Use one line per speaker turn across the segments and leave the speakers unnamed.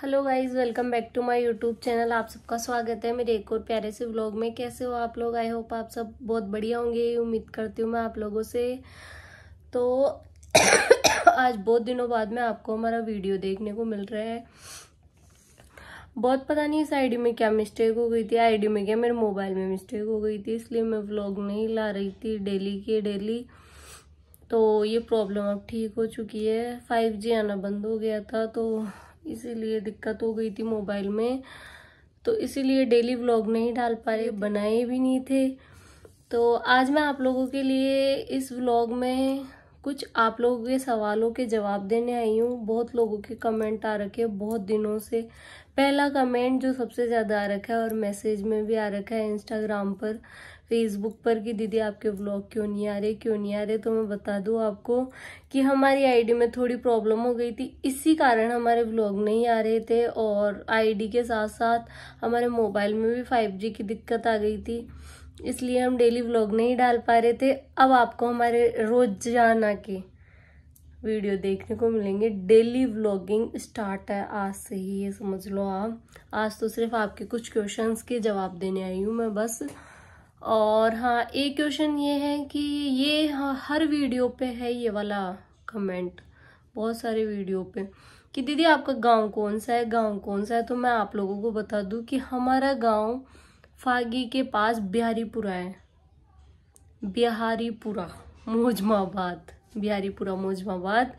hello guys welcome back to my YouTube channel आप सबका स्वागत है मेरे एक और प्यारे से व्लॉग में कैसे हो आप लोग आई होप आप सब बहुत बढ़िया होंगे उम्मीद करती हूँ मैं आप लोगों से तो आज बहुत दिनों बाद में आपको हमारा वीडियो देखने को मिल रहा है बहुत पता नहीं इस आईडी में क्या मिस्टेक हो गई थी आईडी में क्या मेरे मोबाइल में मिस्टेक हो गई थी इसलिए मैं व्लॉग नहीं ला रही थी डेली की डेली तो ये प्रॉब्लम अब ठीक हो चुकी है फाइव जी आना बंद हो गया था तो इसीलिए दिक्कत हो गई थी मोबाइल में तो इसीलिए डेली व्लॉग नहीं डाल पा रहे बनाए भी नहीं थे तो आज मैं आप लोगों के लिए इस व्लॉग में कुछ आप लोगों के सवालों के जवाब देने आई हूँ बहुत लोगों के कमेंट आ रखे हैं बहुत दिनों से पहला कमेंट जो सबसे ज़्यादा आ रखा है और मैसेज में भी आ रखा है इंस्टाग्राम पर फेसबुक पर कि दीदी आपके व्लॉग क्यों नहीं आ रहे क्यों नहीं आ रहे तो मैं बता दूँ आपको कि हमारी आईडी में थोड़ी प्रॉब्लम हो गई थी इसी कारण हमारे व्लॉग नहीं आ रहे थे और आईडी के साथ साथ हमारे मोबाइल में भी फाइव की दिक्कत आ गई थी इसलिए हम डेली व्लॉग नहीं डाल पा रहे थे अब आपको हमारे रोजाना के वीडियो देखने को मिलेंगे डेली व्लॉगिंग स्टार्ट है आज से ही ये समझ लो आप आज तो सिर्फ आपके कुछ क्वेश्चंस के जवाब देने आई हूँ मैं बस और हाँ एक क्वेश्चन ये है कि ये हाँ, हर वीडियो पे है ये वाला कमेंट बहुत सारे वीडियो पे कि दीदी आपका गांव कौन सा है गांव कौन सा है तो मैं आप लोगों को बता दूं कि हमारा गांव फागी के पास बिहारीपुरा है बिहारीपुरा मोजमाबाद बिहारीपुरा मोजमाबाद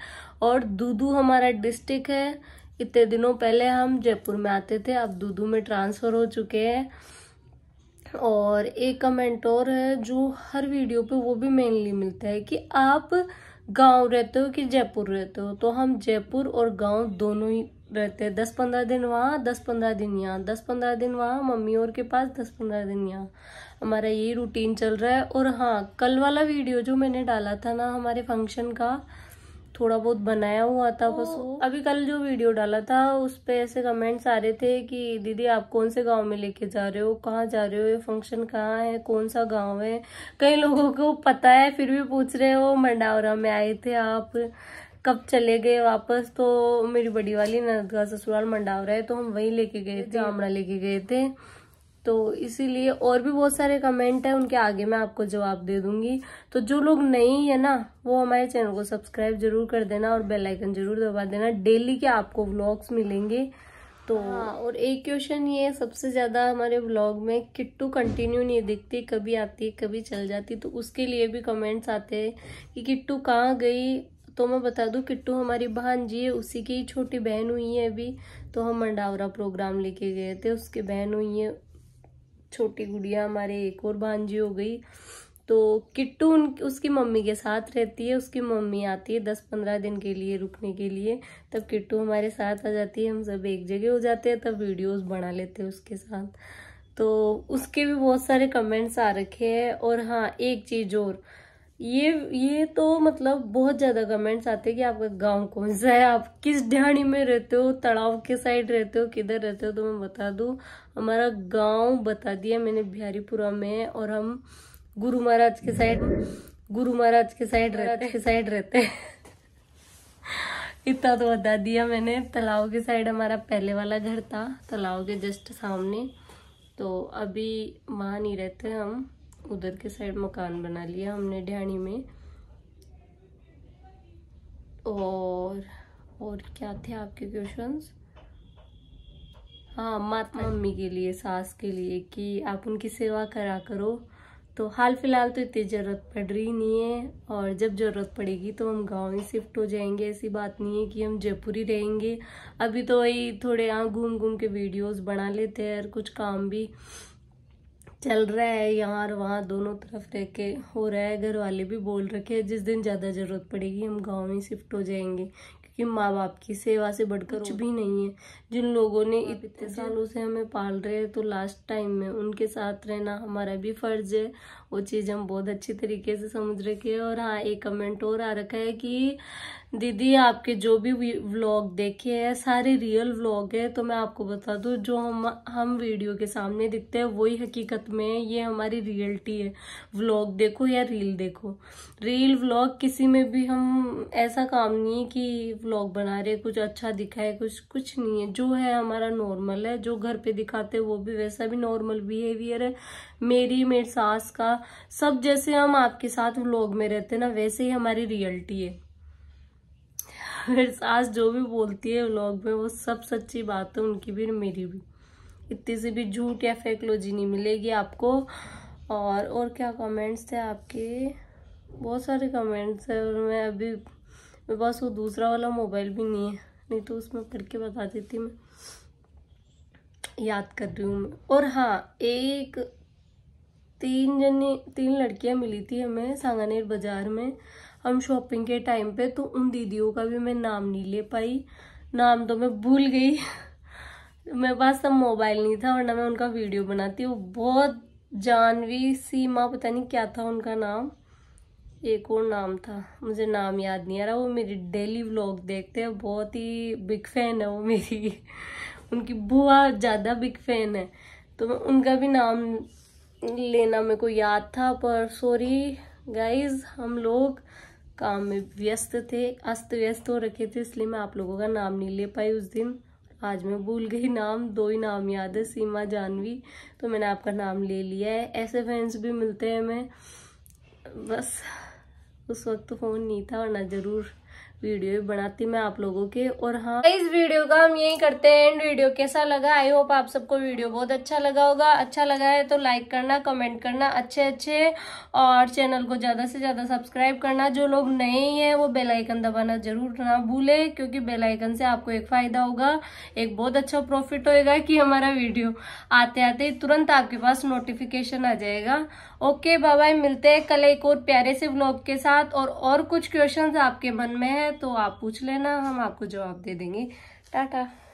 और दूदू हमारा डिस्ट्रिक्ट है इतने दिनों पहले हम जयपुर में आते थे अब दूदू में ट्रांसफ़र हो चुके हैं और एक कमेंट और है जो हर वीडियो पे वो भी मेनली मिलता है कि आप गांव रहते हो कि जयपुर रहते हो तो हम जयपुर और गांव दोनों ही रहते हैं दस पंद्रह दिन वहाँ दस पंद्रह दिन यहाँ दस पंद्रह दिन वहाँ मम्मी और के पास दस पंद्रह दिन यहाँ हमारा यही रूटीन चल रहा है और हाँ कल वाला वीडियो जो मैंने डाला था ना हमारे फंक्शन का थोड़ा बहुत बनाया हुआ था बस वो अभी कल जो वीडियो डाला था उस पर ऐसे कमेंट्स आ रहे थे कि दीदी आप कौन से गांव में लेके जा रहे हो कहाँ जा रहे हो ये फंक्शन कहाँ है कौन सा गांव है कई लोगों को पता है फिर भी पूछ रहे हो मंडावरा में आए थे आप कब चले गए वापस तो मेरी बड़ी वाली नंदगा ससुराल मंडावरा है तो हम वहीं लेके गए थे आमड़ा लेके गए थे तो इसीलिए और भी बहुत सारे कमेंट हैं उनके आगे मैं आपको जवाब दे दूंगी तो जो लोग नई है ना वो हमारे चैनल को सब्सक्राइब जरूर कर देना और बेल आइकन जरूर दबा देना डेली के आपको व्लॉग्स मिलेंगे तो हाँ, और एक क्वेश्चन ये सबसे ज़्यादा हमारे व्लॉग में किट्टू कंटिन्यू नहीं दिखती कभी आती कभी चल जाती तो उसके लिए भी कमेंट्स आते हैं कि किट्टू कहाँ गई तो मैं बता दूं किट्टू हमारी जी है उसी की छोटी बहन हुई है अभी तो हम मंडावरा प्रोग्राम लेके गए थे उसके बहन हुई है छोटी गुड़िया हमारे एक और भांजी हो गई तो किट्टू उन उसकी मम्मी के साथ रहती है उसकी मम्मी आती है दस पंद्रह दिन के लिए रुकने के लिए तब किट्टू हमारे साथ आ जाती है हम सब एक जगह हो जाते हैं तब वीडियोस बना लेते हैं उसके साथ तो उसके भी बहुत सारे कमेंट्स आ रखे हैं और हाँ एक चीज़ और ये ये तो मतलब बहुत ज्यादा कमेंट्स आते हैं कि आपका गांव कौन सा है आप किस ढाणी में रहते हो तड़ाव के साइड रहते हो किधर रहते हो तो मैं बता दू हमारा गांव बता दिया मैंने बिहारीपुरा में और हम गुरु महाराज के साइड गुरु महाराज के साइड रहते के साइड रहते हैं इतना तो बता दिया मैंने तालाब के साइड हमारा पहले वाला घर था तालाब के जस्ट सामने तो अभी वहाँ नहीं रहते हम उधर के साइड मकान बना लिया हमने ढाणी में और और क्या थे आपके क्वेश्चंस हाँ मात मम्मी के लिए सास के लिए कि आप उनकी सेवा करा करो तो हाल फिलहाल तो इतनी ज़रूरत पड़ रही नहीं है और जब ज़रूरत पड़ेगी तो हम गांव ही शिफ्ट हो जाएंगे ऐसी बात नहीं है कि हम जयपुर ही रहेंगे अभी तो वही थोड़े यहाँ घूम घूम के वीडियोस बना लेते हैं और कुछ काम भी चल रहा है यहाँ और वहाँ दोनों तरफ रह के हो रहा है घर वाले भी बोल रखे हैं जिस दिन ज़्यादा ज़रूरत पड़ेगी हम गांव में शिफ्ट हो जाएंगे कि माँ बाप की सेवा से बढ़कर कुछ भी नहीं है जिन लोगों ने इतने सालों से हमें पाल रहे हैं तो लास्ट टाइम में उनके साथ रहना हमारा भी फर्ज है वो चीज़ हम बहुत अच्छी तरीके से समझ रखे हैं और हाँ एक कमेंट और आ रखा है कि दीदी आपके जो भी व्लॉग देखे हैं सारे रियल व्लॉग है तो मैं आपको बता दूँ जो हम हम वीडियो के सामने दिखते हैं वही हकीकत में है ये हमारी रियलिटी है व्लॉग देखो या रील देखो रील व्लॉग किसी में भी हम ऐसा काम नहीं है कि व्लॉग बना रहे कुछ अच्छा दिखाए कुछ कुछ नहीं है जो है हमारा नॉर्मल है जो घर पे दिखाते वो भी वैसा भी नॉर्मल बिहेवियर है मेरी मेरे सास का सब जैसे हम आपके साथ व्लॉग में रहते ना वैसे ही हमारी रियलिटी है मेरे सास जो भी बोलती है व्लॉग में वो सब सच्ची बात है उनकी भी मेरी भी इतनी सी भी झूठ या फेकलोजी नहीं मिलेगी आपको और और क्या कमेंट्स थे आपके बहुत सारे कमेंट्स हैं और मैं अभी मेरे पास वो दूसरा वाला मोबाइल भी नहीं है नहीं तो उसमें करके बता देती मैं याद कर रही हूँ मैं और हाँ एक तीन जने तीन लड़कियाँ मिली थी हमें सांगानेर बाज़ार में हम शॉपिंग के टाइम पे तो उन दीदियों का भी मैं नाम नहीं ले पाई नाम तो मैं भूल गई मेरे पास तब मोबाइल नहीं था वरना मैं उनका वीडियो बनाती वो बहुत जानवी सीमा पता नहीं क्या था उनका नाम एक और नाम था मुझे नाम याद नहीं आ रहा वो मेरी डेली व्लॉग देखते हैं बहुत ही बिग फैन है वो मेरी उनकी बुआ ज़्यादा बिग फैन है तो मैं उनका भी नाम लेना मेरे को याद था पर सॉरी गाइज हम लोग काम में व्यस्त थे अस्त व्यस्त हो रखे थे इसलिए मैं आप लोगों का नाम नहीं ले पाई उस दिन आज मैं भूल गई नाम दो ही नाम याद है सीमा जानवी तो मैंने आपका नाम ले लिया है ऐसे फैंस भी मिलते हैं मैं बस उस वक्त तो फ़ोन नहीं था वरना ज़रूर वीडियो भी बनाती मैं आप लोगों के और हाँ इस वीडियो का हम यही करते हैं एंड वीडियो कैसा लगा आई होप आप सबको वीडियो बहुत अच्छा लगा होगा अच्छा लगा है तो लाइक करना कमेंट करना अच्छे अच्छे और चैनल को ज़्यादा से ज़्यादा सब्सक्राइब करना जो लोग नए हैं वो बेलाइकन दबाना जरूर ना भूले क्योंकि बेलाइकन से आपको एक फ़ायदा होगा एक बहुत अच्छा प्रॉफिट होगा कि हमारा वीडियो आते आते तुरंत आपके पास नोटिफिकेशन आ जाएगा ओके बाबा मिलते हैं कल एक और प्यारे से ब्लॉग के साथ और और कुछ क्वेश्चन आपके मन में है है तो आप पूछ लेना हम आपको जवाब दे देंगे टाटा